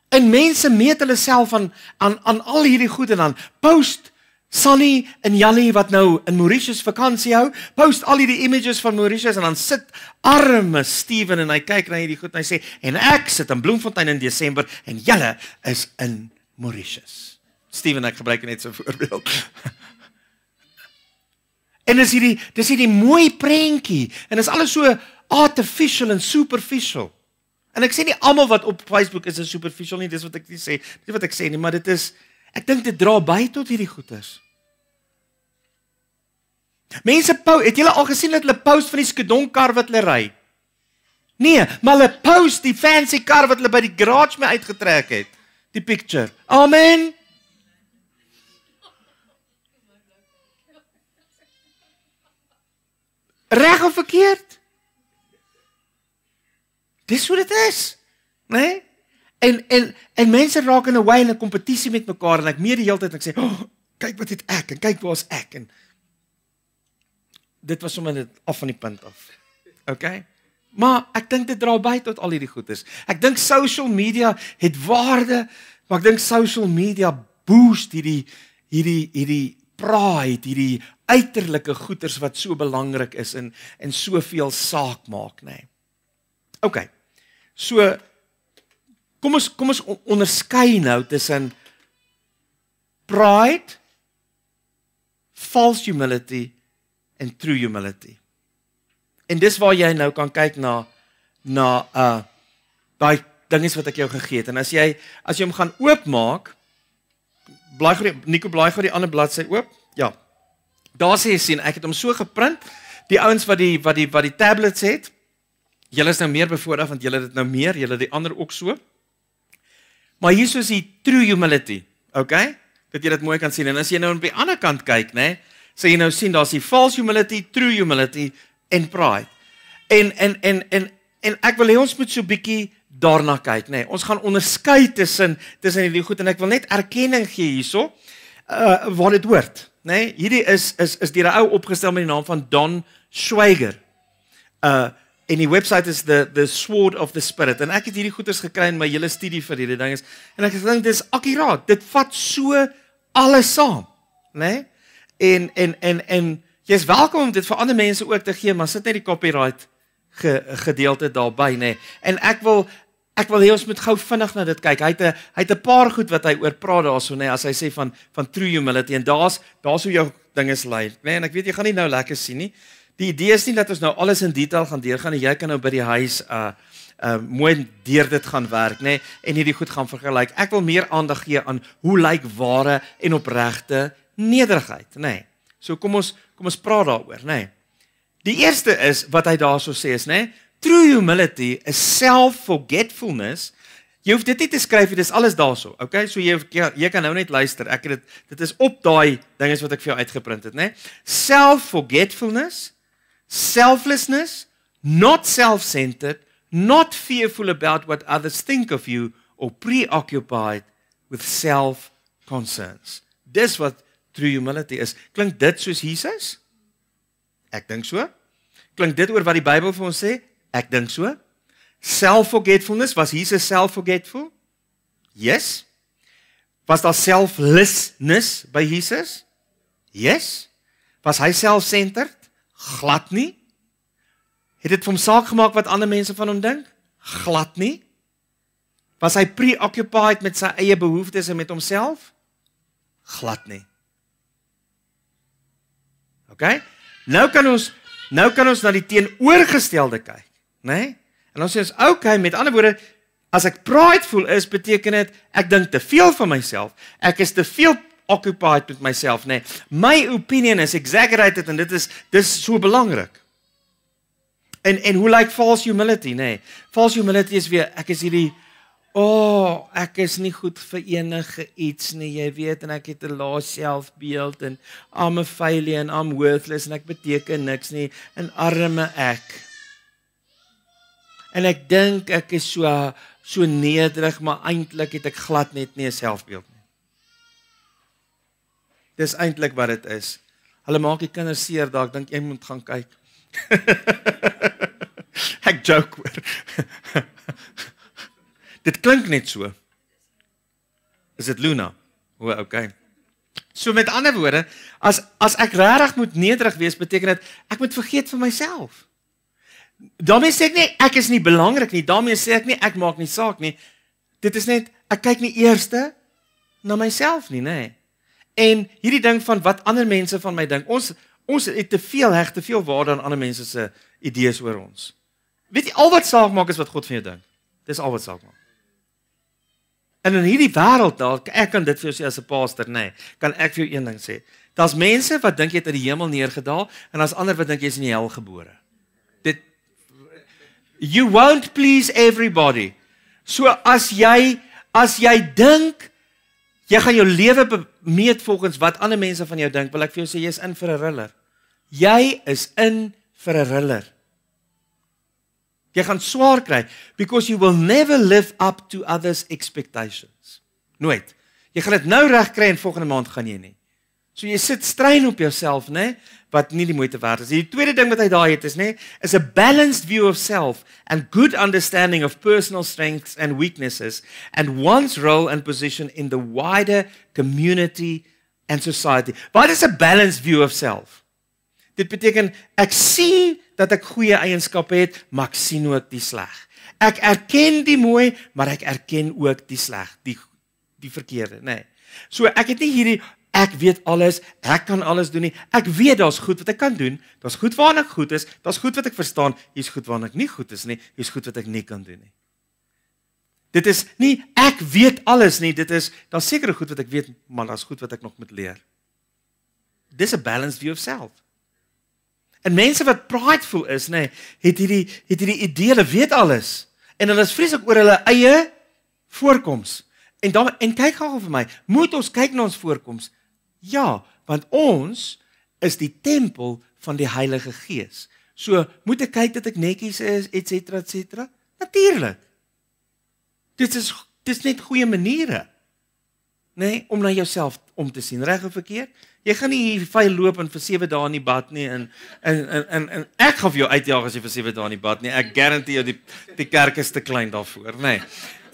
En mense meet hulle self aan aan aan al hierdie goed en dan post Sunny en Jannie wat nou in Mauritius vakansie hou, post al hierdie images van Mauritius en dan sit arme Steven en hy kyk na hierdie goed en hy sê en ek sit in Bloemfontein in Desember en julle is in Mauritius. Steven ek gebruik net so 'n voorbeeld. en is hierdie dis hierdie mooi prentjie en is alles so artificial en superficial. En ek sê nie almal wat op Facebook is is superficial nie, dis wat ek nie sê. Dis wat ek sê nie, maar dit is ek dink dit dra by tot hierdie goeters. Mense pou, het julle al gesien dat hulle post van die skedonkar wat hulle ry? Nee, maar hulle post die fancy kar wat hulle by die garage mee uitgetrek het. Die picture. Amen. Reg of verkeerd? Dis hoe dit is. Né? Nee? En en en mense raak in 'n way in 'n kompetisie met mekaar en ek meer die hele tyd en ek sê, oh, "Kyk wat het ek en kyk waar's ek." En dit was sommer net af van die punt af. OK? Maar ek dink dit dra by tot al hierdie goeders. Ek dink social media het waarde, maar ek dink social media boost hierdie hierdie hierdie pride, hierdie uiterlike goeders wat so belangrik is en en soveel saak maak, né? Nee. OK. So kom ons kom ons onderskei nou tussen pride false humility en true humility. En dis waar jy nou kan kyk na na uh daai dinges wat ek jou gegee het. En as jy as jy hom gaan oopmaak, bly gou Nico bly gou die ander bladsy oop. Ja. Daar sê jy sien, ek het hom so geprint. Die ouens wat die wat die wat die tablets het, Julle is nou meer bevoordeel want julle het dit nou meer, julle die ander ook so. Maar hierso is die true humility, okay? Dat jy dit mooi kan sien. En as jy nou aan die ander kant kyk, nê, sê jy nou sien daar's die false humility, true humility en pride. En en en en en ek wil hê ons moet so bietjie daarna kyk, nê. Ons gaan onderskei tussen tussen hierdie goed en ek wil net erkenning gee hierso uh waar dit hoort, nê. Hierdie is is is deur 'n ou opgestel met die naam van Don Schweiger. Uh En die webwerf is the the sword of the spirit. En ek het hierdie goeders gekry in my hele studie vir hierdie ding is en ek dink dit is akuraat. Dit vat so alles saam, né? Nee? En en en en jy's welkom om dit vir ander mense ook te gee, maar sit net die copyright ge, gedeelte daarby, né? Nee. En ek wil ek wil hê ons moet gou vinnig na dit kyk. Hy het 'n hy het 'n paar goed wat hy oor praat daarso, né, nee, as hy sê van van true humility en daar's daar sou jou ding is lê, né? Nee, en ek weet jy gaan nie nou lekker sien nie. Die idee is nie dat ons nou alles in detail gaan deurgaan en jy kan nou by die huis uh uh mooi deur dit gaan werk, nê, nee, en hierdie goed gaan vergelyk. Ek wil meer aandag gee aan hoe lyk ware en opregte nederigheid, nê. Nee. So kom ons kom ons praat daaroor, nê. Nee. Die eerste is wat hy daarso sê is, nê, nee, true humility is self-forgetfulness. Jy hoef dit net te skryf, dit is alles daarso. Okay, so jy ja, jy kan nou net luister. Ek het dit dit is op daai dinges wat ek vir jou uitgeprint het, nê. Nee. Self-forgetfulness selflessness, not self-centered, not fearful about what others think of you or preoccupied with self-concerns. Dis wat true humility is. Klink dit soos Jesus? Ek dink so. Klink dit oor wat die Bybel vir ons sê? Ek dink so. Self-forgetfulness was Jesus self-forgetful? Yes. Was daar selflessness by Jesus? Yes. Was hy self-centered? glad nie. Het dit vir hom saak gemaak wat ander mense van hom dink? Glad nie. Was hy preoccupied met sy eie behoeftes en met homself? Glad nie. OK? Nou kan ons nou kan ons na die teenoorgestelde kyk, né? Nee? En ons sê ons OK, met ander woorde, as ek prideful is, beteken dit ek dink te veel van myself. Ek is te veel occupied met myself nê. Nee. My opinion is exaggerated en dit is dis so belangrik. En en hoe lyk like false humility nê? Nee. False humility is weer ek is hierdie o, oh, ek is nie goed vir enige iets nie, jy weet en ek het 'n lae selfbeeld en I'm a failure and I'm worthless en ek beteken niks nie en arme ek. En ek dink ek is so so nederig, maar eintlik het ek glad net nie 'n selfbeeld nie. Dis eintlik wat dit is. Hulle maak die kinders seer daar, ek dink jy moet gaan kyk. ek joke. weer. dit klink net so. Is dit Luna? O, okay. So met ander woorde, as as ek regtig moet nederig wees, beteken dit ek moet vergeet van myself. Daarmee sê ek nie ek is nie belangrik nie. Daarmee sê ek nie ek maak nie saak nie. Dit is net ek kyk nie eers te na myself nie, nê? Nee. En hierdie ding van wat ander mense van my dink. Ons ons het te veel heg te veel waarde aan ander mense se idees oor ons. Weet jy al wat saak maak is wat God van jou dink. Dis al wat saak maak. En in hierdie wêreld daar ek kan dit vir jou sê as 'n pastor, nê, nee, kan ek vir jou een ding sê. Daar's mense wat dink jy het uit die hemel neergedaal en daar's ander wat dink jy is in die hel gebore. Dit you won't please everybody. So as jy as jy dink Jy gaan jou lewe meet volgens wat ander mense van jou dink, wil ek vir jou sê jy's in vir 'n riller. Jy is in vir 'n riller. Jy gaan swaar kry because you will never live up to others expectations. Nooit. Jy gaan dit nou reg kry en volgende maand gaan jy nie. So jy sit strein op jouself, né, wat nie die moeite werd is nie. Die tweede ding wat hy daai het is, né, is a balanced view of self and good understanding of personal strengths and weaknesses and one's role and position in the wider community and society. Wat is 'n balanced view of self? Dit beteken ek sien dat ek goeie eienskappe het, maar ek sien ook die sleg. Ek erken die mooi, maar ek erken ook die sleg, die die verkeerde, né. Nee. So ek het nie hierdie ek weet alles, ek kan alles doen nie. Ek weet daar's goed wat ek kan doen, daar's goed waarna ek goed is, daar's goed wat ek verstaan, hier's goed waarna ek nie goed is nie, hier's goed wat ek nie kan doen nie. Dit is nie ek weet alles nie, dit is daar sekere goed wat ek weet, maar daar's goed wat ek nog moet leer. Dis 'n balanced view of self. En mense wat prideful is, nê, het hierdie het hierdie idee hulle weet alles en hulle is vreeslik oor hulle eie voorkoms. En dan en kyk gou vir my, moet ons kyk na ons voorkoms Ja, want ons is die tempel van die Heilige Gees. So, moet ek kyk dat ek netjies is, et cetera, et cetera? Natuurlik. Dit is dit is net goeie maniere. Nê, nee, om na jouself om te sien, reg of verkeerd? Jy gaan nie hier vyel loop en vir 7 dae in die bad nie en en en en, en ek gaan vir jou uitjaag as jy vir 7 dae in die bad nie. Ek garandeer jou die die kerk is te klein daarvoor, nê. Nee.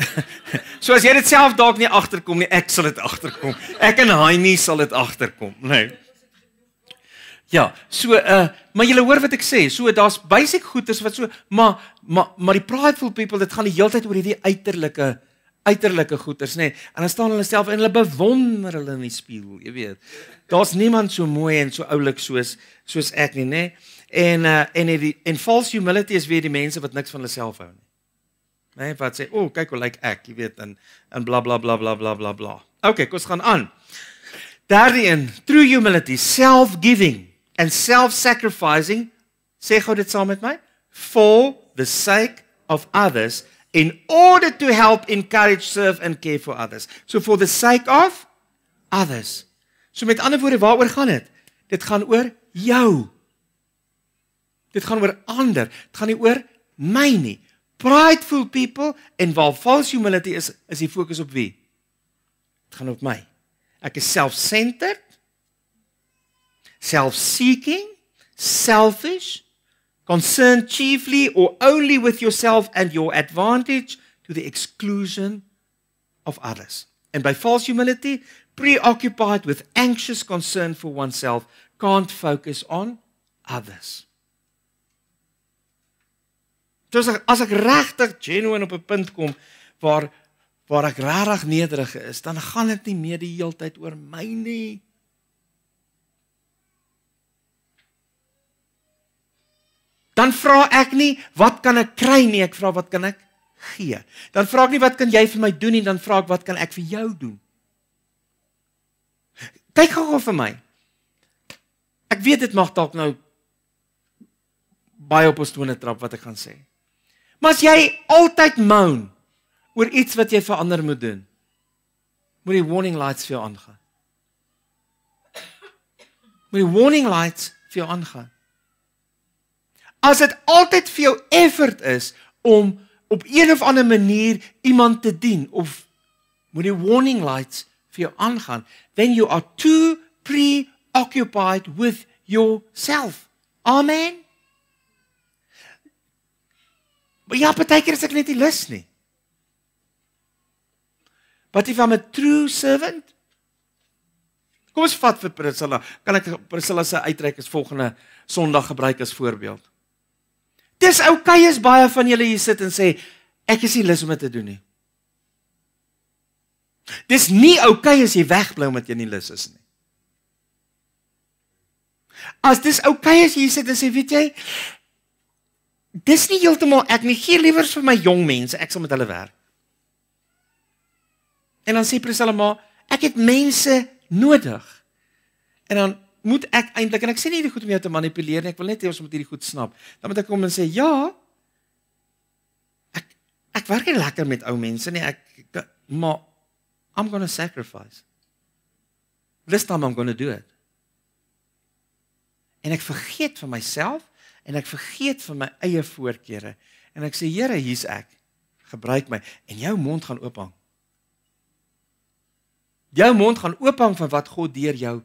So as jy dit self dalk nie agterkom nie, ek sal dit agterkom. Ek en Haini sal dit agterkom, nê. Nee. Ja, so uh maar jy hoor wat ek sê. So daar's basic goeders wat so maar maar maar die prideful people dit gaan die heeltyd oor hierdie uiterlike uiterlike goeders nê nee. en dan staan hulle self en hulle bewonder hulle in die spieël jy weet daar's niemand so mooi en so oulik soos soos ek nie nê nee. en uh, en die, en false humility is weer die mense wat niks van hulle self hou nie nê nee, wat sê o oh, kyk hoe lyk like ek jy weet en en bla bla bla bla bla bla bla ok kom's gaan aan derde een true humility self giving and self sacrificing sê gou dit saam met my for the sake of others in order to help, encourage, serve and care for others. So for the sake of others. So met ander woorde, waaroor gaan dit? Dit gaan oor jou. Dit gaan oor ander. Dit gaan nie oor my nie. Prideful people en while false humility is is die fokus op wie? Dit gaan op my. Ek is self-centered. Self-seeking, selfish, concerned chiefly or only with yourself and your advantage to the exclusion of others. And by false humility, preoccupied with anxious concern for oneself, can't focus on others. Dus as ek regtig genuine op 'n punt kom waar waar ek regtig nederig is, dan gaan dit nie meer die heeltyd oor my nie. dan vra ek nie wat kan ek kry nie, ek vra wat kan ek gee. Dan vra ek nie wat kan jy vir my doen nie, dan vra ek wat kan ek vir jou doen. Kyk gou gou vir my. Ek weet dit mag dalk nou baie op ons tone trap wat ek gaan sê. Maar as jy altyd moan oor iets wat jy vir ander moet doen, moet die warning lights vir jou aangaan. Moet die warning lights vir jou aangaan as dit altyd vir jou effort is om op een of ander manier iemand te dien of moet die warning lights vir jou aangaan when you are too preoccupied with yourself. Amen. Maar ja, partykeer is ek net nie lus nie. But if I'm a true servant, kom ons vat vir Priscilla. Kan ek Priscilla se uitreik as volgende Sondag gebruik as voorbeeld? Dis okay as baie van julle hier sit en sê ek is nie lus om dit te doen nie. Dis nie okay as jy wegbly omdat jy nie lus is nie. As dis okay as jy hier sit en sê weet jy dis nie heeltemal ek nie gee liewers vir my jong mense ek sal met hulle werk. En dan sê Priscilla maar ek het mense nodig. En dan moet ek eintlik en ek sê nie hierdie goed om jou te manipuleer nie, ek wil net hê ons moet hierdie goed snap. Dan moet ek kom en sê ja. Ek ek werk nie lekker met ou mense nie. Ek maar I'm going to sacrifice. This time I'm going to do it. En ek vergeet van myself en ek vergeet van my eie voorkeure en ek sê Here, hier's ek. Gebruik my en jou mond gaan oop. Jou mond gaan oophang van wat God deur jou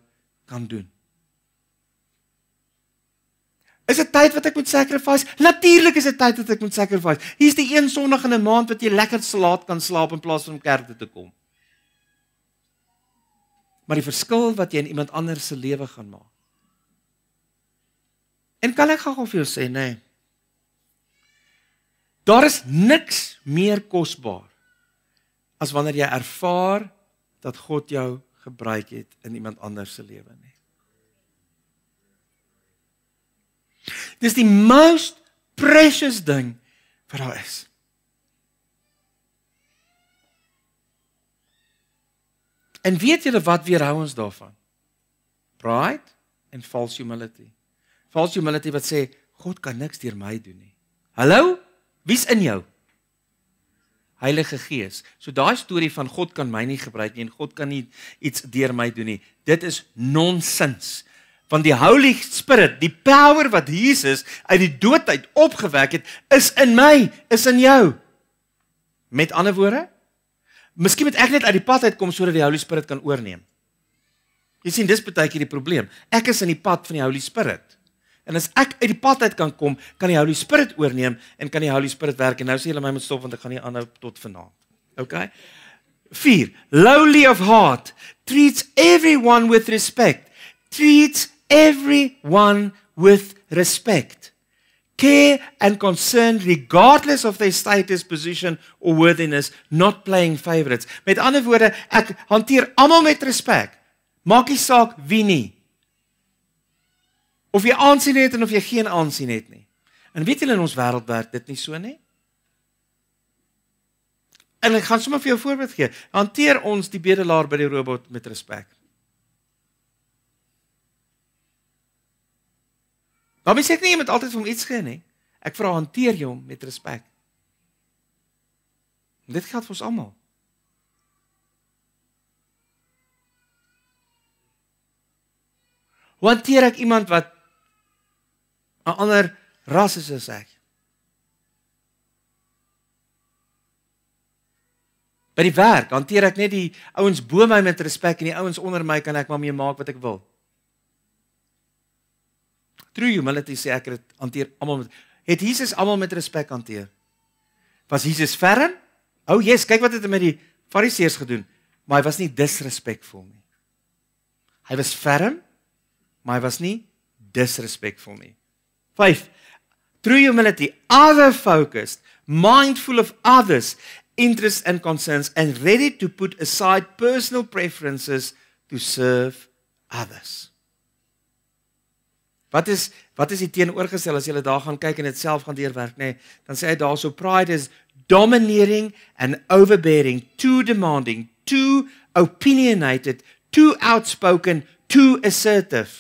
kan doen. Is dit tyd wat ek moet sacrifice? Natuurlik is dit tyd dat ek moet sacrifice. Hier's die een Sondag in 'n maand wat jy lekker salaat kan slaap in plaas van om kerk toe te kom. Maar die verskil wat jy in iemand anders se lewe gaan maak. En kan ek gou-gou vir jou sê, nee. Daar is niks meer kosbaar as wanneer jy ervaar dat God jou gebruik het in iemand anders se lewe nie. Dis die most precious ding wat daar is. En weet julle wat weerhou ons daarvan? Pride en false humility. False humility wat sê God kan niks deur my doen nie. Hallo? Wie's in jou? Heilige Gees. So daai storie van God kan my nie gebruik nie en God kan nie iets deur my doen nie. Dit is nonsens want die Holy Spirit, die power wat Jesus uit die dood uit opgewek het, is in my, is in jou. Met ander woorde, miskien moet ek net uit die pad uitkom sodat die Holy Spirit kan oorneem. Jy sien dis baie keer die probleem. Ek is in die pad van die Holy Spirit. En as ek uit die pad uit kan kom, kan die Holy Spirit oorneem en kan die Holy Spirit werk. En nou sê julle my moet stop want ek gaan nie aanhou tot vanaand. OK. 4. Lowly of heart treats everyone with respect. Treats everyone with respect, care, and concern, regardless of their status, position, or worthiness, not playing favorites. Met ander woorde, ek hanteer almal met respek. Maak nie saak wie nie. Of jy aansien het en of jy geen aansien het nie. En weet julle in ons wêreld werk dit nie so nie. En ek gaan sommer vir jou voorbeeld gee. Hanteer ons die bedelaar by die robot met respek. Maar wie sê net iemand altyd vir hom iets gee nie? Ek vra hanteer jou met respek. Dit geld vir ons almal. Hoe hanteer ek iemand wat 'n ander ras is as ek? By die werk hanteer ek net die ouens bo my met respek en die ouens onder my kan ek maar mee maak wat ek wil true humility sê ek het hanteer almal met het Jesus almal met respek hanteer. Was Jesus ferm? O, oh yes, kyk wat het hy met die Fariseërs gedoen, maar hy was nie disrespekvol nie. Hy was ferm, maar hy was nie disrespekvol nie. 5. True humility, other focused, mindful of others, interests and concerns and ready to put aside personal preferences to serve others. Wat is wat is die teenoorgestel as jy daar gaan kyk en dit self gaan deurwerk nê? Nee, dan sê hy daarso pride is domineering and overbearing, too demanding, too opinionated, too outspoken, too assertive.